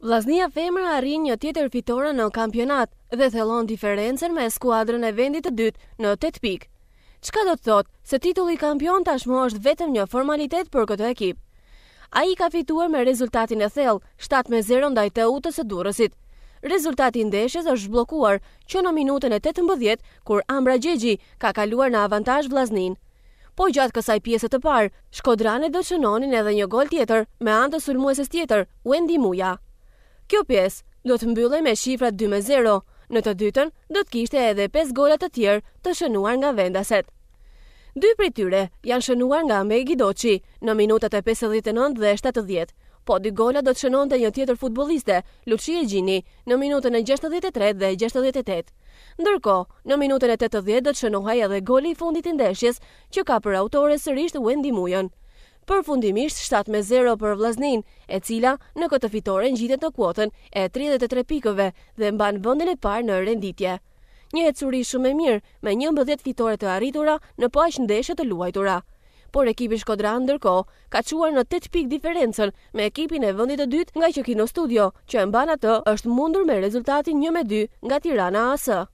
Vllaznia Femër arrin një tjetër fitore në kampionat dhe thellon diferencën me skuadrën e vendit të dytë në 8 pikë. Çka do të thotë se titulli kampion tashmë është vetëm një formalitet për këtë ekip. A i ka fituar me rezultatin e thell, 7 me 0 ndaj të utës e durësit. Rezultatin ndeshjes është zhblokuar që në minutën e 18, kur Ambra Gjegji ka kaluar në avantaj vlaznin. Po gjatë kësaj pjesë të parë, shkodrane do qënonin edhe një gol tjetër me antë sulmueses tjetër, Wendy Muja. Kjo pjesë do të mbylle me shifrat 2-0, në të dytën do të kishte edhe 5 golat të tjerë të shënuar nga vendaset. Dy për tyre janë shënuar nga Megi Doqi në minutat e 59 dhe 70, po dy gola do të shënon të një tjetër futboliste, Luqi e Gjini, në minutën e 63 dhe 68. Ndërko, në minutën e 80 do të shënohaj edhe goli i fundit i ndeshjes që ka për autore sërisht Wendy Mujën përfundimisht 7-0 për Vllaznin, e cila në këtë fitore ngjitet në kuotën e 33 pikëve dhe mban vendin e parë në renditje. Një curi shumë e mirë me 11 fitore të arritura në paq po ndeshje të luajtura. Por ekipi Shkodra ndërkohë ka quar në 8 pikë diferencën me ekipin e vendit të dytë nga Qekino Studio, që e mban atë është mundur me rezultatin 1-2 nga Tirana AS.